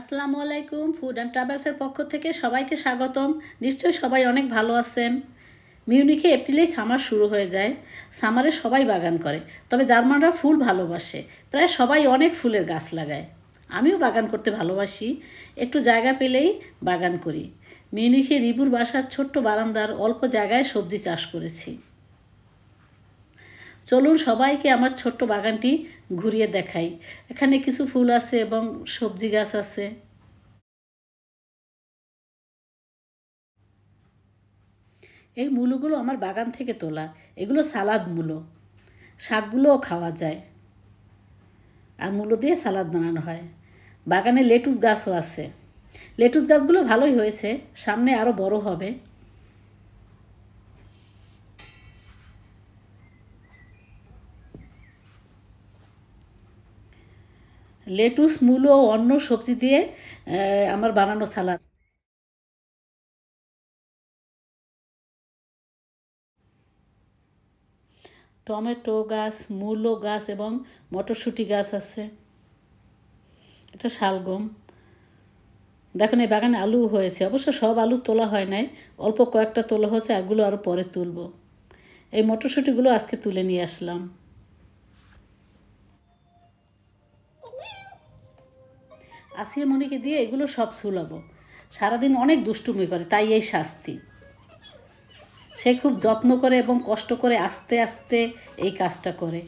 আসসালামু আলাইকুম food and ট্রাভেলসের পক্ষ থেকে সবাইকে স্বাগতম নিশ্চয়ই সবাই অনেক ভালো আছেন মিউনিকে এপ্রিলেই সামার শুরু হয়ে যায় সামারে সবাই বাগান করে তবে জার্মানরা ফুল ভালোবাসে প্রায় সবাই অনেক ফুলের গাছ লাগায় আমিও বাগান করতে ভালোবাসি একটু জায়গা পেলেই বাগান করি মিউনিখে রিবুর বাসার ছোট্ট বারান্দার অল্প জায়গায় সবজি চাষ করেছি চলুন সবাইকে আমার ছোট্ট বাগানটি ঘুরিয়ে দেখাই এখানে কিছু ফুল আছে এবং সবজি গাছ আছে এই মূলগুলো আমার বাগান থেকে তোলা এগুলো সালাদ মূলো শাকগুলোও খাওয়া যায় আর মূলো দিয়ে সালাদ বানানো হয় বাগানে লেটুস গাছও আছে লেটুস গাছগুলো ভালোই হয়েছে সামনে আরও বড় হবে লেটুস মূলো ও অন্য সবজি দিয়ে আমার বানানো সালাদ টমেটো গাছ মূলো গাছ এবং মটরশুঁটি গাছ আছে এটা শালগম দেখেন এই বাগানে আলু হয়েছে অবশ্য সব আলু তোলা হয় নাই অল্প কয়েকটা তোলা হয়েছে আরগুলো আরও পরে তুলব এই মটরশুঁটিগুলো আজকে তুলে নিয়ে আসলাম আসিয়া মনিকে দিয়ে এগুলো সব সুলাবো সারাদিন অনেক দুষ্টুমি করে তাই এই শাস্তি সে খুব যত্ন করে এবং কষ্ট করে আস্তে আস্তে এই কাজটা করে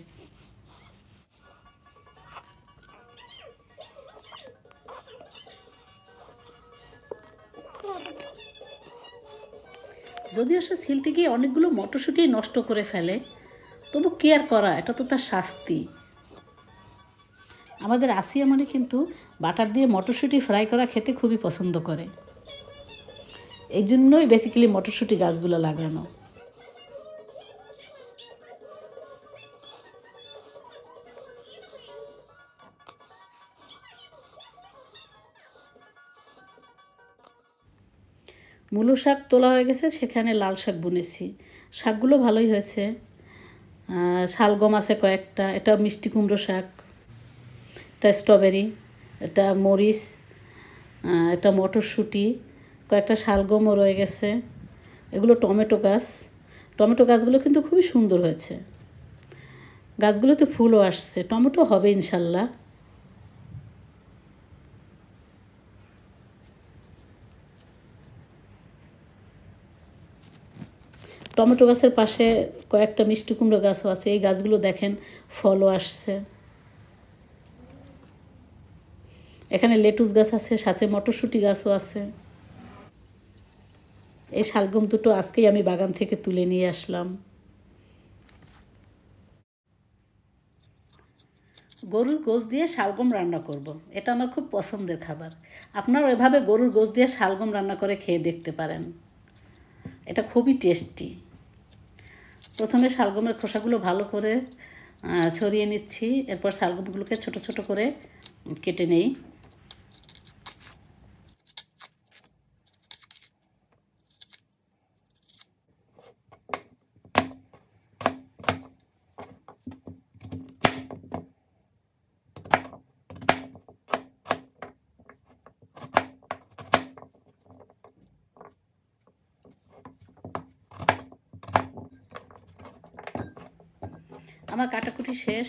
যদিও সে সিলতে গিয়ে অনেকগুলো মটরশুঁটি নষ্ট করে ফেলে তবু কেয়ার করা এটা তো তার শাস্তি আমাদের আসিয়া মানে কিন্তু বাটার দিয়ে মটরশুঁটি ফ্রাই করা খেতে খুবই পছন্দ করে এই জন্যই বেসিক্যালি মটরশুঁটি গাছগুলো লাগানো মূলো শাক তোলা হয়ে গেছে সেখানে লাল শাক বুনেছি শাকগুলো ভালোই হয়েছে শালগম আছে কয়েকটা এটা মিষ্টি কুমড়ো শাক এটা স্ট্রবেরি এটা মরিচ এটা মটরশুঁটি কয়েকটা শালগমও রয়ে গেছে এগুলো টমেটো গাছ টমেটো গাছগুলো কিন্তু খুবই সুন্দর হয়েছে গাছগুলোতে ফুলও আসছে টমেটো হবে ইনশাল্লাহ টমেটো গাছের পাশে কয়েকটা মিষ্টি কুমড়ো গাছও আছে এই গাছগুলো দেখেন ফলও আসছে এখানে লেটুস গাছ আছে সাথে মটরশুঁটি গাছও আছে এই শালগম দুটো আজকেই আমি বাগান থেকে তুলে নিয়ে আসলাম গরুর গোশ দিয়ে শালগম রান্না করব। এটা আমার খুব পছন্দের খাবার আপনারা এভাবে গরুর গোশ দিয়ে শালগম রান্না করে খেয়ে দেখতে পারেন এটা খুবই টেস্টি প্রথমে শালগমের খোসাগুলো ভালো করে ছড়িয়ে নিচ্ছি এরপর শালগমগুলোকে ছোট ছোট করে কেটে নেই আমার কাটাকুটি শেষ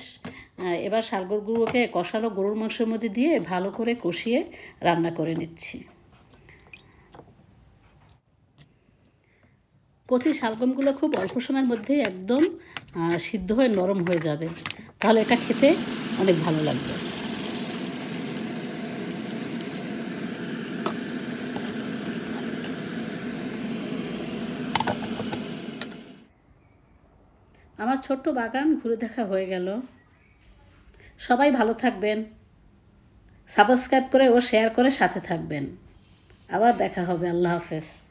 এবার শালগর গুঁড়োকে কষালো গরুর মাংসের মধ্যে দিয়ে ভালো করে কষিয়ে রান্না করে নিচ্ছি কচি শালগমগুলো খুব অল্প সময়ের মধ্যে একদম সিদ্ধ হয়ে নরম হয়ে যাবে তাহলে এটা খেতে অনেক ভালো লাগবে আমার ছোট্ট বাগান ঘুরে দেখা হয়ে গেল সবাই ভালো থাকবেন সাবস্ক্রাইব করে ও শেয়ার করে সাথে থাকবেন আবার দেখা হবে আল্লাহ হাফেজ